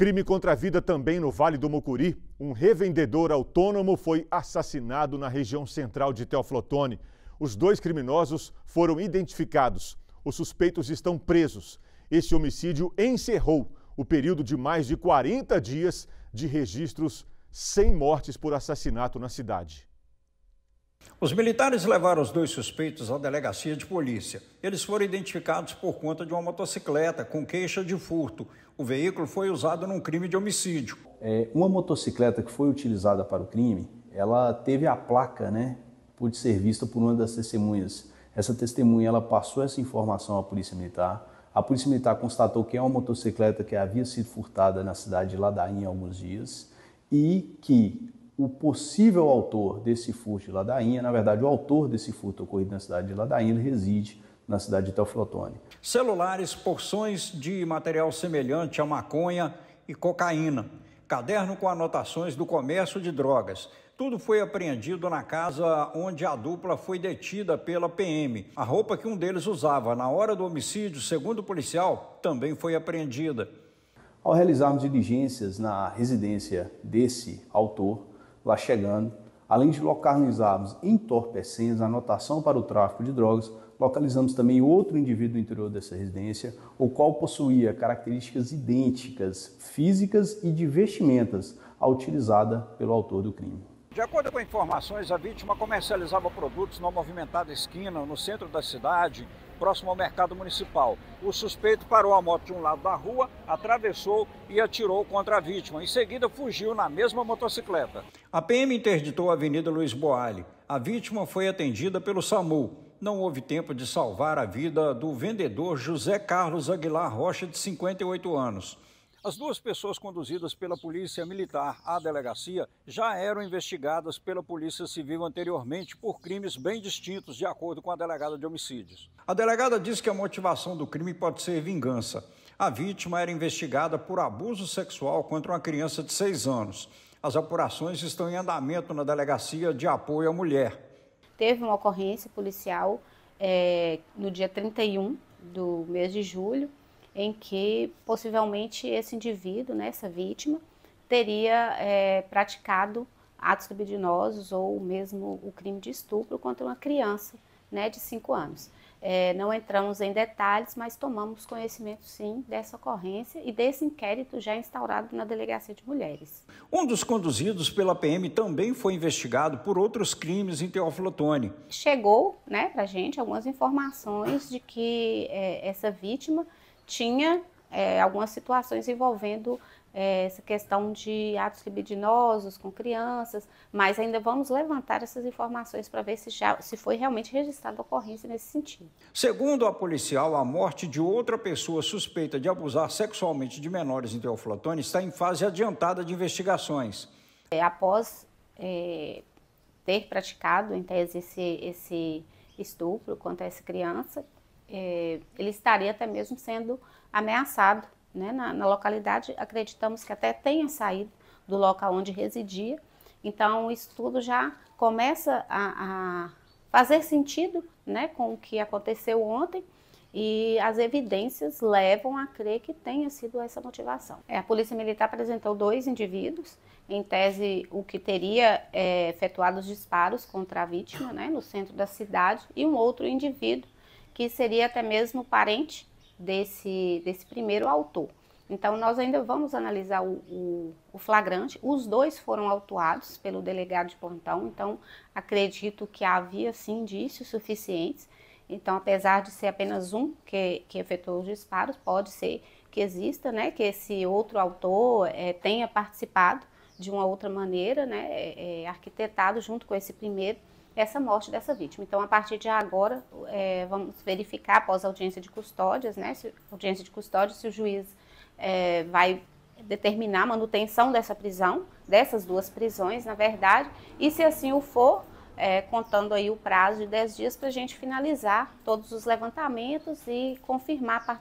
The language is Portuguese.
Crime contra a vida também no Vale do Mucuri. Um revendedor autônomo foi assassinado na região central de Teoflotone. Os dois criminosos foram identificados. Os suspeitos estão presos. Esse homicídio encerrou o período de mais de 40 dias de registros sem mortes por assassinato na cidade. Os militares levaram os dois suspeitos à delegacia de polícia. Eles foram identificados por conta de uma motocicleta com queixa de furto. O veículo foi usado num crime de homicídio. É, uma motocicleta que foi utilizada para o crime, ela teve a placa, né? Pôde ser vista por uma das testemunhas. Essa testemunha ela passou essa informação à polícia militar. A polícia militar constatou que é uma motocicleta que havia sido furtada na cidade de Ladainha há alguns dias e que o possível autor desse furto de Ladainha, na verdade, o autor desse furto ocorrido na cidade de Ladainha, ele reside na cidade de Teoflotone. Celulares, porções de material semelhante a maconha e cocaína, caderno com anotações do comércio de drogas. Tudo foi apreendido na casa onde a dupla foi detida pela PM. A roupa que um deles usava na hora do homicídio, segundo o policial, também foi apreendida. Ao realizarmos diligências na residência desse autor, lá chegando, além de localizarmos entorpecentes, anotação para o tráfico de drogas, localizamos também outro indivíduo no interior dessa residência, o qual possuía características idênticas, físicas e de vestimentas, à utilizada pelo autor do crime. De acordo com informações, a vítima comercializava produtos na movimentada esquina, no centro da cidade, próximo ao mercado municipal. O suspeito parou a moto de um lado da rua, atravessou e atirou contra a vítima. Em seguida, fugiu na mesma motocicleta. A PM interditou a Avenida Luiz Boale. A vítima foi atendida pelo SAMU. Não houve tempo de salvar a vida do vendedor José Carlos Aguilar Rocha, de 58 anos. As duas pessoas conduzidas pela polícia militar à delegacia já eram investigadas pela polícia civil anteriormente por crimes bem distintos, de acordo com a delegada de homicídios. A delegada diz que a motivação do crime pode ser vingança. A vítima era investigada por abuso sexual contra uma criança de seis anos. As apurações estão em andamento na delegacia de apoio à mulher. Teve uma ocorrência policial é, no dia 31 do mês de julho em que possivelmente esse indivíduo, né, essa vítima, teria é, praticado atos libidinosos ou mesmo o crime de estupro contra uma criança né, de 5 anos. É, não entramos em detalhes, mas tomamos conhecimento sim dessa ocorrência e desse inquérito já instaurado na Delegacia de Mulheres. Um dos conduzidos pela PM também foi investigado por outros crimes em Teófilo Otoni. Chegou né, para a gente algumas informações de que é, essa vítima tinha é, algumas situações envolvendo é, essa questão de atos libidinosos com crianças, mas ainda vamos levantar essas informações para ver se, já, se foi realmente registrada ocorrência nesse sentido. Segundo a policial, a morte de outra pessoa suspeita de abusar sexualmente de menores em Teoflotone está em fase adiantada de investigações. É, após é, ter praticado, em tese, esse, esse estupro contra essa criança, é, ele estaria até mesmo sendo ameaçado né, na, na, localidade. Acreditamos que até tenha saído do local onde residia. Então, isso tudo já começa a, a fazer sentido né, com o que aconteceu ontem e as evidências levam a crer que tenha sido essa motivação. É, a Polícia Militar apresentou dois indivíduos, em tese o que teria é, efetuado os disparos contra a vítima, né, no centro da cidade, e um outro indivíduo que seria até mesmo parente desse, desse primeiro autor. Então, nós ainda vamos analisar o, o, o, flagrante. Os dois foram autuados pelo delegado de plantão, então acredito que havia sim indícios suficientes. Então, apesar de ser apenas um que, que efetuou os disparos, pode ser que exista, né, que esse outro autor é, tenha participado de uma outra maneira, né, é, arquitetado junto com esse primeiro essa morte dessa vítima. Então, a partir de agora, é, vamos verificar após a audiência de custódias, né, se, audiência de custódia, se o juiz é, vai determinar a manutenção dessa prisão, dessas duas prisões, na verdade, e se assim o for, é, contando aí o prazo de 10 dias para a gente finalizar todos os levantamentos e confirmar a participação.